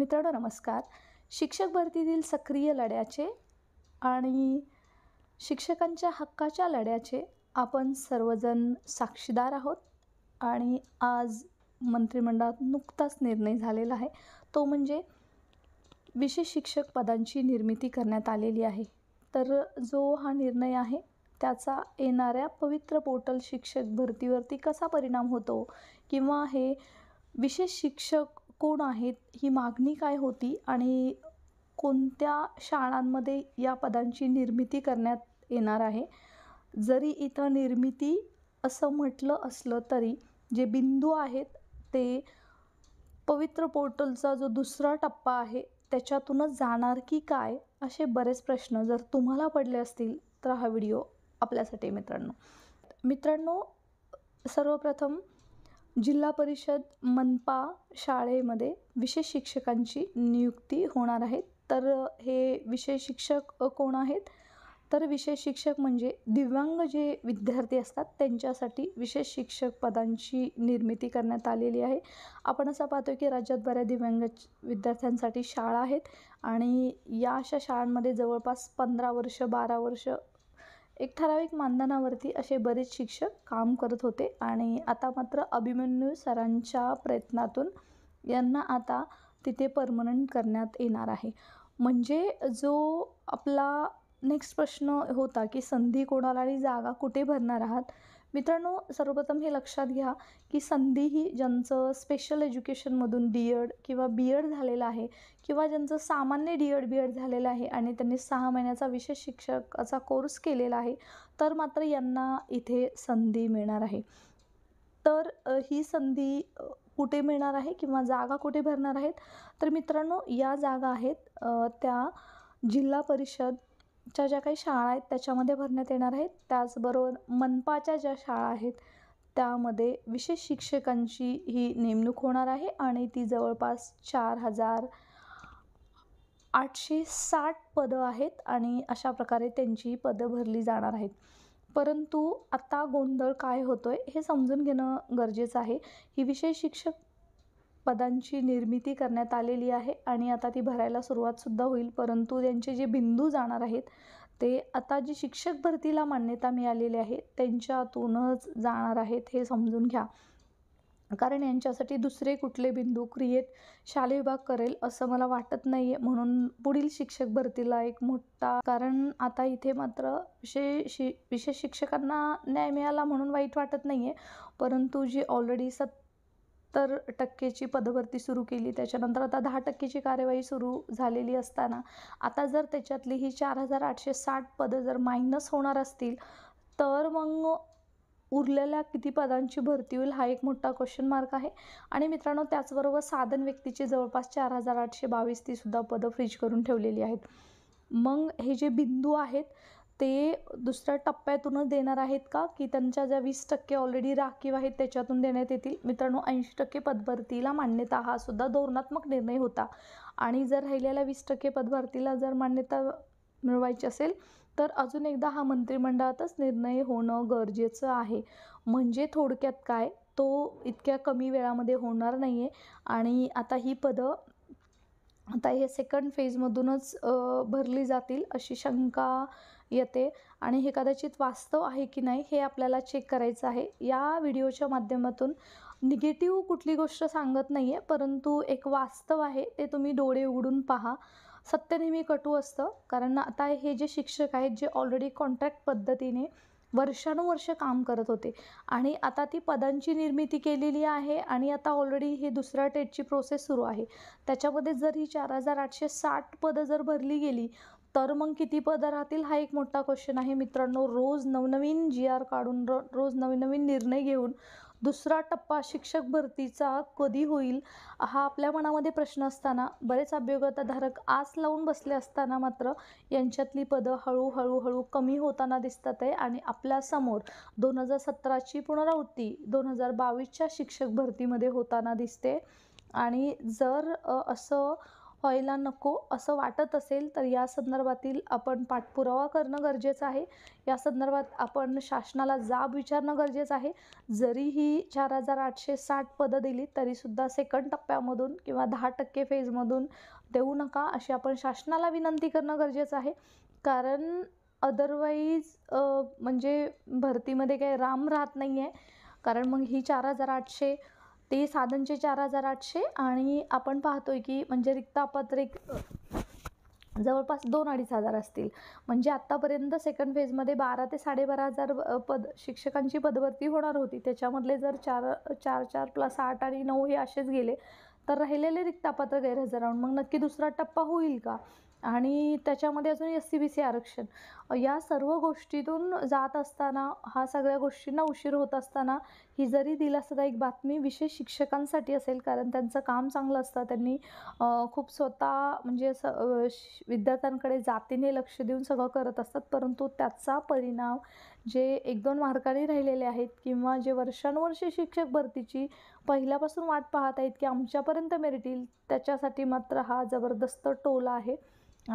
मित्रांनो नमस्कार शिक्षक भरतीतील सक्रिय लढ्याचे आणि शिक्षकांच्या हक्काच्या लढ्याचे आपण सर्वजण साक्षीदार आहोत आणि आज मंत्रिमंडळात नुकताच निर्णय झालेला आहे तो म्हणजे विशेष शिक्षक पदांची निर्मिती करण्यात आलेली आहे तर जो हा निर्णय आहे त्याचा येणाऱ्या पवित्र पोर्टल शिक्षक भरतीवरती कसा परिणाम होतो किंवा हे विशेष शिक्षक कोण आहेत ही मागणी काय होती आणि कोणत्या शाळांमध्ये या पदांची निर्मिती करण्यात येणार आहे जरी इथं निर्मिती असं म्हटलं असलं तरी जे बिंदू आहेत ते पवित्र पोर्टलचा जो दुसरा टप्पा आहे त्याच्यातूनच जाणार की काय असे बरेच प्रश्न जर तुम्हाला पडले असतील तर हा व्हिडिओ आपल्यासाठी मित्रांनो मित्रांनो सर्वप्रथम जिल्हा परिषद मनपा शाळेमध्ये विशेष शिक्षकांची नियुक्ती होणार आहे तर हे विशेष शिक्षक कोण आहेत तर विशेष शिक्षक म्हणजे दिव्यांग जे विद्यार्थी असतात त्यांच्यासाठी विशेष शिक्षक पदांची निर्मिती करण्यात आलेली आहे आपण असं पाहतो की राज्यात बऱ्या दिव्यांग विद्यार्थ्यांसाठी शाळा आहेत आणि या अशा शाळांमध्ये जवळपास पंधरा वर्ष बारा वर्ष एक ठराविक मानधनावरती असे बरेच शिक्षक काम करत होते आणि आता मात्र अभिमन्यू सरांच्या प्रयत्नातून यांना आता तिथे परमनंट करण्यात येणार आहे म्हणजे जो आपला नेक्स्ट प्रश्न होता की संधी कोणाला आणि जागा कुठे भरणार आहात मित्रांनो सर्वप्रथम हे लक्षात घ्या की संधी ही ज्यांचं स्पेशल एज्युकेशनमधून डी एड किंवा बी एड झालेलं आहे किंवा ज्यांचं सामान्य डी एड बी एड झालेलं आहे आणि त्यांनी सहा महिन्याचा विशेष शिक्षकाचा कोर्स केलेला आहे तर मात्र यांना इथे संधी मिळणार आहे तर ही संधी कुठे मिळणार आहे किंवा जागा कुठे भरणार आहेत तर मित्रांनो या जागा आहेत त्या जिल्हा परिषद च्या ज्या काही शाळा आहेत त्याच्यामध्ये भरण्यात येणार आहेत त्याचबरोबर मनपाच्या ज्या शाळा आहेत त्यामध्ये विशेष शिक्षकांची ही नेमणूक होणार आहे आणि ती जवळपास चार हजार आठशे साठ पदं आहेत आणि अशा प्रकारे त्यांची पदं भरली जाणार आहेत परंतु आता गोंधळ काय होतो आहे हे समजून घेणं गरजेचं आहे ही विशेष शिक्षक पदांची निर्मिती करण्यात आलेली आहे आणि आता ती भरायला सुरुवातसुद्धा होईल परंतु त्यांचे जे बिंदू जाणार आहेत ते आता जी शिक्षक भरतीला मान्यता मिळालेली आहे त्यांच्यातूनच जाणार आहेत हे समजून घ्या कारण यांच्यासाठी दुसरे कुठले बिंदू क्रिएट शालेय विभाग करेल असं मला वाटत नाही आहे म्हणून पुढील शिक्षक भरतीला एक मोठा कारण आता इथे मात्र विशेष शि विशेष शिक्षकांना न्याय मिळाला म्हणून वाईट वाटत नाही आहे परंतु जी ऑलरेडी सत सत्तर टक्केची पदभरती सुरू केली त्याच्यानंतर आता दहा टक्केची कार्यवाही सुरू झालेली असताना आता जर त्याच्यातली ही चार हजार आठशे साठ पदं जर मायनस होणार असतील तर मग उरलेल्या किती पदांची भरती होईल हा एक मोठा क्वेश्चन मार्क आहे आणि मित्रांनो त्याचबरोबर साधन व्यक्तीचे जवळपास चार हजार आठशे बावीस तीसुद्धा पदं फ्रीज करून ठेवलेली आहेत मग हे जे बिंदू आहेत ते दुसऱ्या टप्प्यातूनच देणार आहेत का की त्यांच्या ज्या वीस टक्के ऑलरेडी राखीव आहेत त्याच्यातून देण्यात येतील मित्रांनो ऐंशी टक्के पदभरतीला मान्यता हा सुद्धा धोरणात्मक निर्णय होता आणि जर राहिलेल्या वीस टक्के पदभरतीला जर मान्यता मिळवायची असेल तर अजून एकदा हा मंत्रिमंडळातच निर्णय होणं गरजेचं आहे म्हणजे थोडक्यात काय तो इतक्या कमी वेळामध्ये होणार नाही आहे आणि आता ही पदं आता हे सेकंड फेजमधूनच भरली जातील अशी शंका येते आणि हे कदाचित वास्तव आहे की नाही हे आपल्याला चेक करायचं आहे या व्हिडिओच्या माध्यमातून निगेटिव्ह कुठली गोष्ट सांगत नाही आहे परंतु एक वास्तव आहे ते तुम्ही डोळे उघडून पहा सत्य नेहमी कटू असतं कारण आता हे जे शिक्षक आहेत जे ऑलरेडी कॉन्ट्रॅक्ट पद्धतीने वर्षानुवर्ष काम करत होते आणि आता ती पदांची निर्मिती केलेली आहे आणि आता ऑलरेडी हे दुसऱ्या टेटची प्रोसेस सुरू आहे त्याच्यामध्ये जर ही चार हजार आठशे साठ पदं जर भरली गेली तर मग किती पदं राहतील हा एक मोठा क्वेश्चन आहे मित्रांनो रोज नवनवीन जी आर काढून र रोज नवनवीन निर्णय घेऊन दुसरा टप्पा शिक्षक भरतीचा कधी होईल हा आपल्या मनामध्ये प्रश्न असताना बरेच अभियोगताधारक आस लावून बसले असताना मात्र यांच्यातली पदं हळूहळूहळू कमी होताना दिसतात आहे आणि आपल्यासमोर दोन हजार सतराची पुनरावृत्ती दोन हजार बावीसच्या शिक्षक भरतीमध्ये होताना दिसते आणि जर असं व्हायला नको असं वाटत असेल तर या संदर्भातील आपण पाठपुरावा करणं गरजेचं आहे या संदर्भात आपण शासनाला जाब विचारणं गरजेचं आहे जरी ही चार हजार आठशे साठ पदं दिली तरीसुद्धा सेकंड टप्प्यामधून किंवा दहा टक्के फेजमधून देऊ नका अशी आपण शासनाला विनंती करणं गरजेचं आहे कारण अदरवाईज म्हणजे भरतीमध्ये काही राम राहत नाही आहे कारण मग ही चार हजार आठशे ते साधनचे चार हजार आठशे आणि आपण पाहतोय की म्हणजे रिक्तापत्रिक जवळपास दोन अडीच हजार असतील म्हणजे आत्तापर्यंत सेकंड फेजमध्ये बारा ते साडेबारा हजार पद शिक्षकांची पदभरती होणार होती त्याच्यामधले जर चार चार चार प्लस आठ आणि नऊ हे असेच गेले तर राहिलेले रिक्तापात्र गैरहजर राहून मग नक्की दुसरा टप्पा होईल का आणि त्याच्यामध्ये अजून एस सी बी सी आरक्षण या सर्व गोष्टीतून जात असताना हा सगळ्या गोष्टींना उशीर होत असताना ही जरी एक बातमी विशेष शिक्षकांसाठी असेल कारण त्यांचं काम चांगलं असतं त्यांनी खूप स्वतः म्हणजे विद्यार्थ्यांकडे जातीने लक्ष देऊन सगळं करत असतात परंतु त्याचा परिणाम जे एक दोन मार्काने राहिलेले आहेत किंवा जे वर्षानुवर्षे शिक्षक भरतीची पहिल्यापासून वाट पाहत आहेत की आमच्यापर्यंत मिळतील त्याच्यासाठी मात्र हा जबरदस्त टोला आहे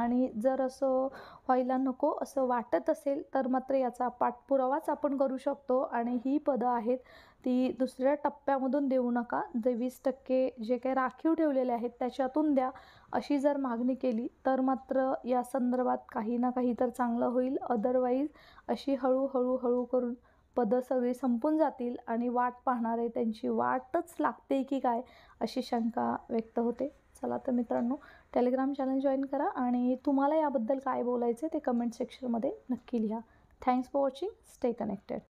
आणि जर असं व्हायला नको असं वाटत असेल तर मात्र याचा पाठपुरावाच आपण करू शकतो आणि ही पदं आहेत ती दुसऱ्या टप्प्यामधून देऊ नका जे वीस टक्के जे काही राखीव ठेवलेले आहेत त्याच्यातून द्या अशी जर मागणी केली तर मात्र या संदर्भात काही ना काही तर चांगलं होईल अदरवाईज अशी हळूहळू हळू करून पदं सगळी संपून जातील आणि वाट पाहणारे त्यांची वाटच लागते की काय अशी शंका व्यक्त होते चला तर मित्रांनो टेलिग्राम चॅनल जॉईन करा आणि तुम्हाला याबद्दल काय बोलायचं ते कमेंट सेक्शनमध्ये नक्की लिहा thanks for watching stay connected